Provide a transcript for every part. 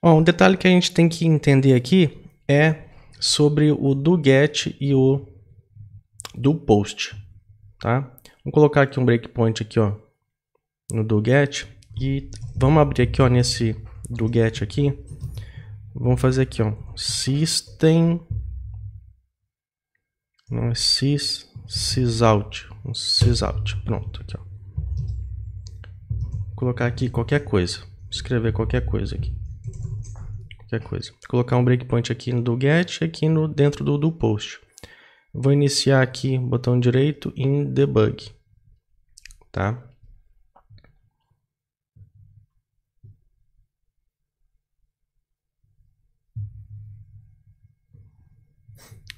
Bom, um detalhe que a gente tem que entender aqui é sobre o do get e o do post, tá? Vou colocar aqui um breakpoint aqui, ó, no do get e vamos abrir aqui, ó, nesse do get aqui. Vamos fazer aqui, ó, system não é sys sysout, um sysout, pronto, aqui, ó. Vou colocar aqui qualquer coisa, escrever qualquer coisa aqui qualquer coisa. Vou colocar um breakpoint aqui no do get, aqui no dentro do, do post. Vou iniciar aqui, botão direito, em debug, tá?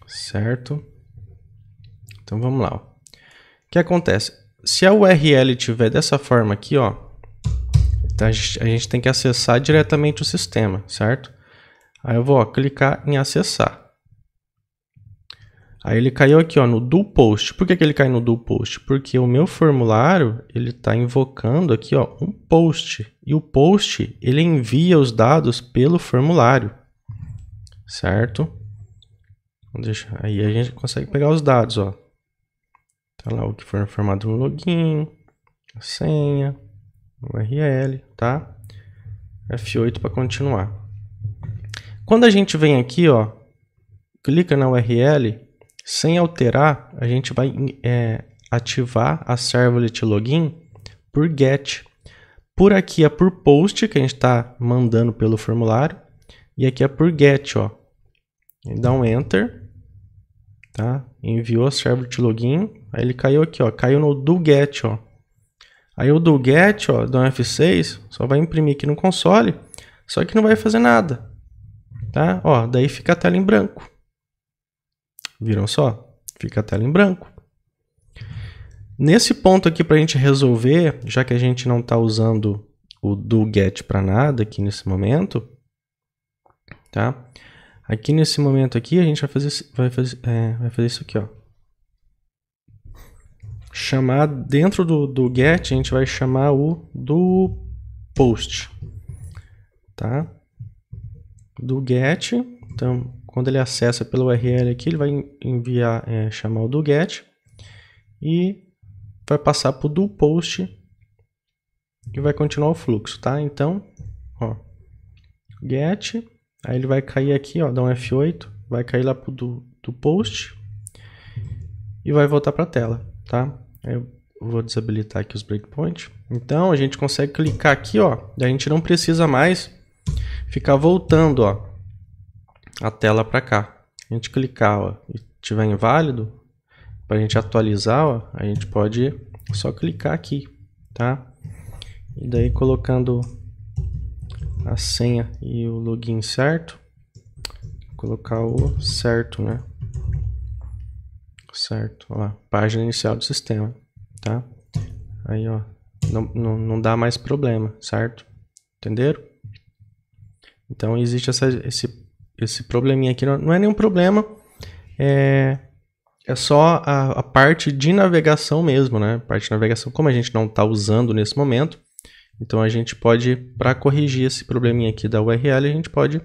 Certo? Então vamos lá. O que acontece? Se a URL tiver dessa forma aqui, ó, então a gente, a gente tem que acessar diretamente o sistema, certo? Aí eu vou ó, clicar em acessar. Aí ele caiu aqui ó, no do post. Por que, que ele cai no do post? Porque o meu formulário ele está invocando aqui ó, um post. E o post ele envia os dados pelo formulário. Certo? Então, deixa, aí a gente consegue pegar os dados. Ó. Tá lá o que foi informado no login, a senha, URL, tá? F8 para continuar. Quando a gente vem aqui, ó, clica na URL, sem alterar, a gente vai é, ativar a servlet login por get. Por aqui é por post, que a gente está mandando pelo formulário, e aqui é por get, ó. Dá então, um enter, tá? Enviou a servlet login, aí ele caiu aqui, ó, caiu no do get, ó. Aí o do get, ó, do F6, só vai imprimir aqui no console, só que não vai fazer nada tá? Ó, daí fica a tela em branco. Viram só? Fica a tela em branco. Nesse ponto aqui para a gente resolver, já que a gente não está usando o do get para nada aqui nesse momento, tá? Aqui nesse momento aqui a gente vai fazer, vai fazer, é, vai fazer isso aqui, ó. Chamar dentro do, do get a gente vai chamar o do post, tá? do get. Então, quando ele acessa pelo URL aqui, ele vai enviar, é, chamar o do get e vai passar para o do post e vai continuar o fluxo, tá? Então, ó, get, aí ele vai cair aqui, ó, dá um F8, vai cair lá pro do, do post e vai voltar para a tela, tá? Eu vou desabilitar aqui os breakpoints. Então, a gente consegue clicar aqui, ó, a gente não precisa mais ficar voltando ó, a tela para cá. A gente clicar ó, e tiver inválido, para a gente atualizar, ó, a gente pode só clicar aqui, tá? E daí colocando a senha e o login certo, colocar o certo, né? Certo, ó lá, página inicial do sistema, tá? Aí, ó, não, não, não dá mais problema, certo? Entenderam? Então existe essa, esse, esse probleminha aqui. Não, não é nenhum problema, é, é só a, a, parte de navegação mesmo, né? A parte de navegação, como a gente não está usando nesse momento, então a gente pode, para corrigir esse probleminha aqui da URL, a gente pode,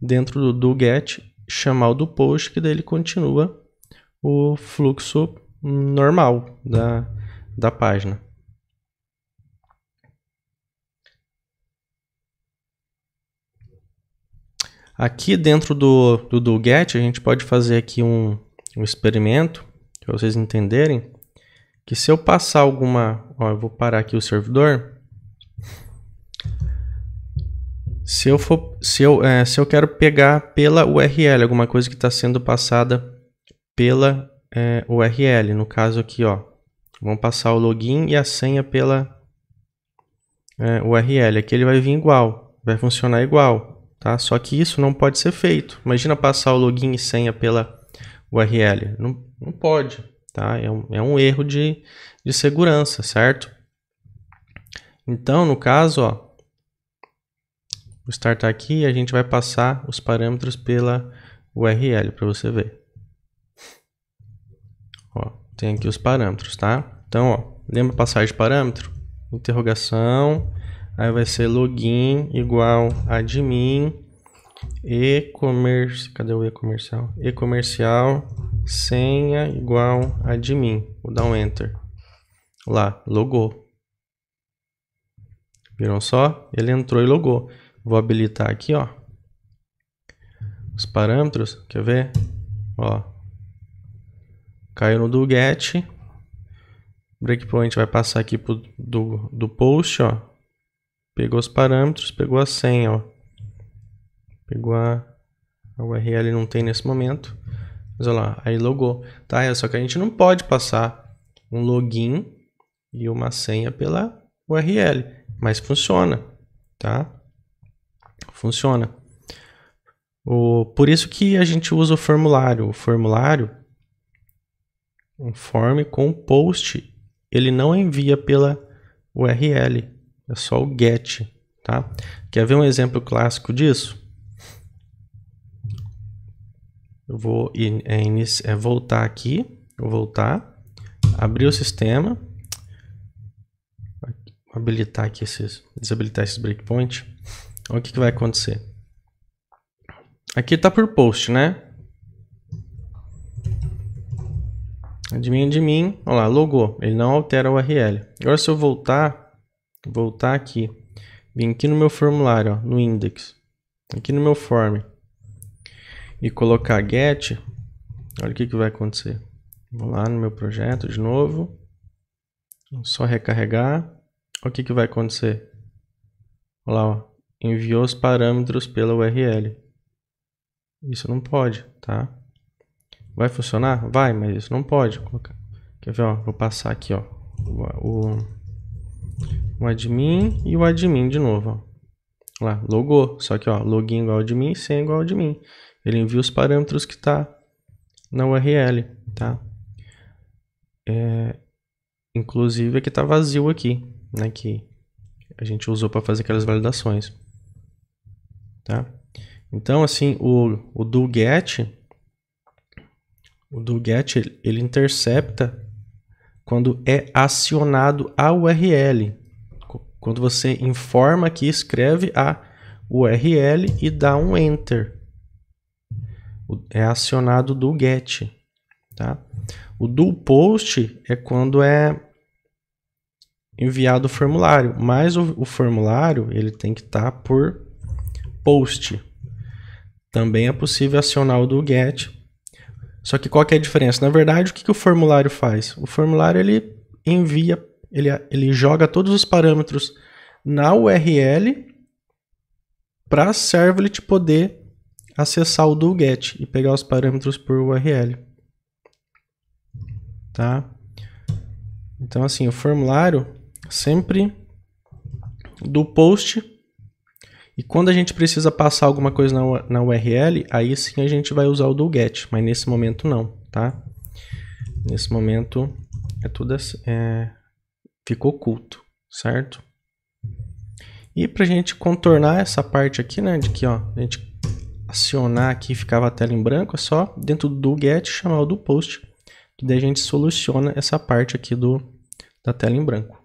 dentro do, do get, chamar o do post, que daí ele continua o fluxo normal da, da página. Aqui dentro do, do, do get, a gente pode fazer aqui um, um experimento, para vocês entenderem, que se eu passar alguma... Ó, eu vou parar aqui o servidor. Se eu, for, se eu, é, se eu quero pegar pela URL, alguma coisa que está sendo passada pela é, URL, no caso aqui, ó, vamos passar o login e a senha pela é, URL. Aqui ele vai vir igual, vai funcionar igual. Tá? Só que isso não pode ser feito. Imagina passar o login e senha pela URL. Não, não pode. Tá? É, um, é um erro de, de segurança, certo? Então, no caso, ó, o start aqui e a gente vai passar os parâmetros pela URL para você ver. Ó, tem aqui os parâmetros, tá? Então, ó, lembra passar de parâmetro? Interrogação, Aí vai ser login igual admin e-commerce, cadê o e-comercial? E-comercial, senha igual admin. Vou dar um enter. Lá, logou. Viram só? Ele entrou e logou. Vou habilitar aqui, ó. Os parâmetros, quer ver? Ó. Caiu no do get. Breakpoint vai passar aqui pro do, do post, ó Pegou os parâmetros, pegou a senha, ó. Pegou a, a URL não tem nesse momento. Mas olha lá, aí logou. Tá, é só que a gente não pode passar um login e uma senha pela URL, mas funciona, tá? Funciona. O, por isso que a gente usa o formulário. O formulário, um form com post, ele não envia pela URL, é só o get, tá? Quer ver um exemplo clássico disso? Eu vou in, é, é voltar aqui, vou voltar, abrir o sistema, habilitar aqui esses, desabilitar esses breakpoint. Olha então, o que, que vai acontecer. Aqui tá por post, né? Admin, admin. Olha lá, logou. Ele não altera o URL. Agora se eu voltar voltar aqui. Vim aqui no meu formulário, ó, no index. Aqui no meu form. E colocar get. Olha o que, que vai acontecer. Vou lá no meu projeto de novo. Só recarregar. Olha o que, que vai acontecer. Olha lá, ó. Enviou os parâmetros pela URL. Isso não pode, tá? Vai funcionar? Vai, mas isso não pode. Quer ver, ó? Vou passar aqui, ó. o, o o admin e o admin de novo, ó. Lá, logou. Só que, ó, login igual admin, sem igual admin. Ele envia os parâmetros que está na URL, tá? É, inclusive, aqui tá vazio aqui, né? Que a gente usou para fazer aquelas validações, tá? Então, assim, o, o do get, o do get, ele intercepta quando é acionado a URL, quando você informa que escreve a URL e dá um Enter. É acionado do GET. Tá? O do post é quando é enviado o formulário, mas o, o formulário ele tem que estar tá por post. Também é possível acionar o do GET. Só que qual que é a diferença? Na verdade, o que, que o formulário faz? O formulário ele envia ele, ele joga todos os parâmetros na URL para a servlet poder acessar o do get e pegar os parâmetros por URL. Tá? Então assim, o formulário sempre do post e quando a gente precisa passar alguma coisa na, na URL, aí sim a gente vai usar o do get, mas nesse momento não, tá? Nesse momento é tudo assim, é, ficou oculto, certo? E para a gente contornar essa parte aqui, né, de que ó, a gente acionar aqui ficava a tela em branco, é só dentro do get chamar o do post, que daí a gente soluciona essa parte aqui do, da tela em branco.